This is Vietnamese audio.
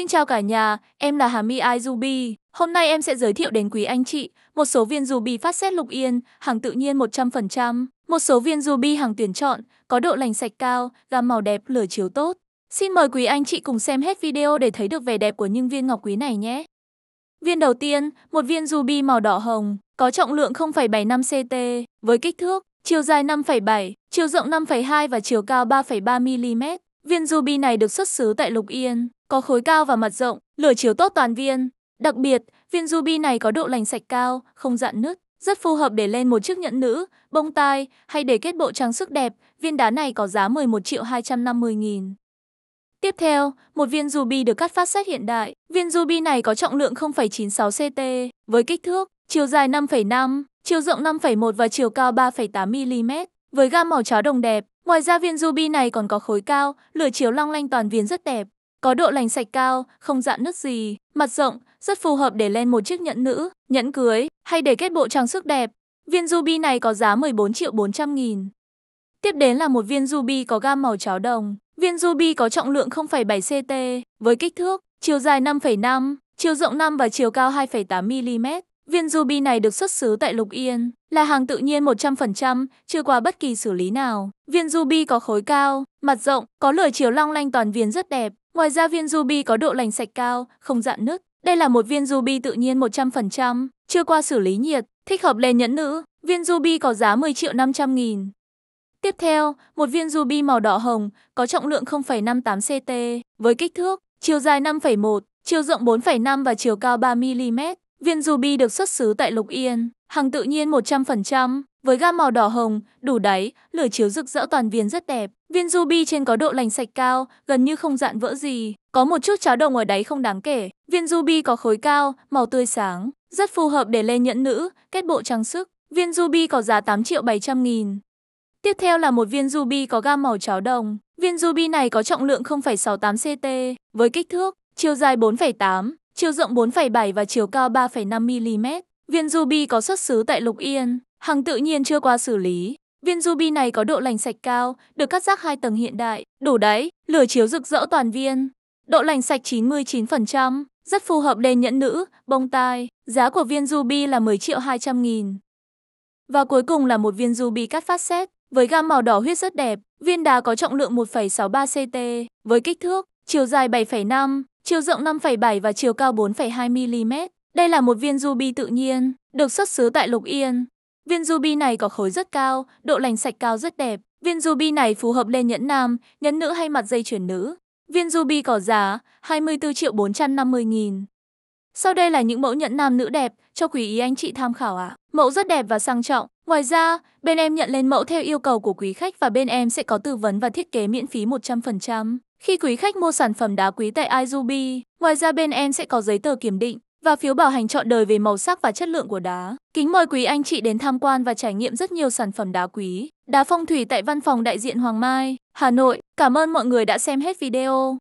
Xin chào cả nhà, em là Hà My Ai Ruby. Hôm nay em sẽ giới thiệu đến quý anh chị một số viên ruby phát xét lục yên, hàng tự nhiên 100%, một số viên ruby hàng tuyển chọn, có độ lành sạch cao, gam màu đẹp, lửa chiếu tốt. Xin mời quý anh chị cùng xem hết video để thấy được vẻ đẹp của những viên ngọc quý này nhé. Viên đầu tiên, một viên ruby màu đỏ hồng, có trọng lượng 0,75 ct, với kích thước, chiều dài 5,7, chiều rộng 5,2 và chiều cao 3,3 mm. Viên ruby này được xuất xứ tại Lục Yên, có khối cao và mặt rộng, lửa chiếu tốt toàn viên. Đặc biệt, viên ruby này có độ lành sạch cao, không dạn nứt, rất phù hợp để lên một chiếc nhẫn nữ, bông tai hay để kết bộ trang sức đẹp. Viên đá này có giá 11 triệu 250 nghìn. Tiếp theo, một viên ruby được cắt phát xét hiện đại. Viên ruby này có trọng lượng 0,96 ct, với kích thước, chiều dài 5,5, chiều rộng 5,1 và chiều cao 3,8 mm, với gam màu chó đồng đẹp. Ngoài ra viên ruby này còn có khối cao, lửa chiếu long lanh toàn viên rất đẹp có độ lành sạch cao, không dạn nứt gì, mặt rộng, rất phù hợp để lên một chiếc nhẫn nữ, nhẫn cưới hay để kết bộ trang sức đẹp. Viên ruby này có giá 14 triệu 400 nghìn. Tiếp đến là một viên ruby có gam màu cháo đồng. Viên ruby có trọng lượng 0,7 CT, với kích thước, chiều dài 5,5, chiều rộng 5 và chiều cao 2,8 mm. Viên ruby này được xuất xứ tại Lục Yên, là hàng tự nhiên 100%, chưa qua bất kỳ xử lý nào. Viên ruby có khối cao, mặt rộng, có lửa chiều long lanh toàn viên rất đẹp. Ngoài ra viên ruby có độ lành sạch cao, không dạn nứt. Đây là một viên ruby tự nhiên 100%, chưa qua xử lý nhiệt, thích hợp lên nhẫn nữ. Viên ruby có giá 10 triệu 500 nghìn. Tiếp theo, một viên ruby màu đỏ hồng có trọng lượng 0,58 CT với kích thước, chiều dài 5,1, chiều rộng 4,5 và chiều cao 3 mm. Viên ruby được xuất xứ tại Lục Yên, hàng tự nhiên 100%, với gam màu đỏ hồng, đủ đáy, lửa chiếu rực rỡ toàn viên rất đẹp. Viên ruby trên có độ lành sạch cao, gần như không dạn vỡ gì, có một chút cháo đồng ở đáy không đáng kể. Viên ruby có khối cao, màu tươi sáng, rất phù hợp để lên nhẫn nữ, kết bộ trang sức. Viên ruby có giá 8 triệu 700 nghìn. Tiếp theo là một viên ruby có gam màu cháo đồng. Viên ruby này có trọng lượng 0,68 ct, với kích thước, chiều dài 4,8, chiều rộng 4,7 và chiều cao 3,5 mm. Viên ruby có xuất xứ tại Lục Yên. Hàng tự nhiên chưa qua xử lý. Viên ruby này có độ lành sạch cao, được cắt rác hai tầng hiện đại, đủ đáy, lửa chiếu rực rỡ toàn viên. Độ lành sạch 99%, rất phù hợp lên nhẫn nữ, bông tai. Giá của viên ruby là 10 triệu 200 nghìn. Và cuối cùng là một viên ruby cắt phát xét, với gam màu đỏ huyết rất đẹp. Viên đá có trọng lượng 1,63 ct, với kích thước, chiều dài 7,5, chiều rộng 5,7 và chiều cao 4,2 mm. Đây là một viên ruby tự nhiên, được xuất xứ tại Lục Yên. Viên ruby này có khối rất cao, độ lành sạch cao rất đẹp. Viên ruby này phù hợp lên nhẫn nam, nhẫn nữ hay mặt dây chuyền nữ. Viên ruby có giá 24 triệu 450 nghìn. Sau đây là những mẫu nhẫn nam nữ đẹp cho quý ý anh chị tham khảo ạ. À. Mẫu rất đẹp và sang trọng. Ngoài ra, bên em nhận lên mẫu theo yêu cầu của quý khách và bên em sẽ có tư vấn và thiết kế miễn phí 100% khi quý khách mua sản phẩm đá quý tại iZubi. Ngoài ra bên em sẽ có giấy tờ kiểm định, và phiếu bảo hành trọn đời về màu sắc và chất lượng của đá. Kính mời quý anh chị đến tham quan và trải nghiệm rất nhiều sản phẩm đá quý, đá phong thủy tại văn phòng đại diện Hoàng Mai, Hà Nội. Cảm ơn mọi người đã xem hết video.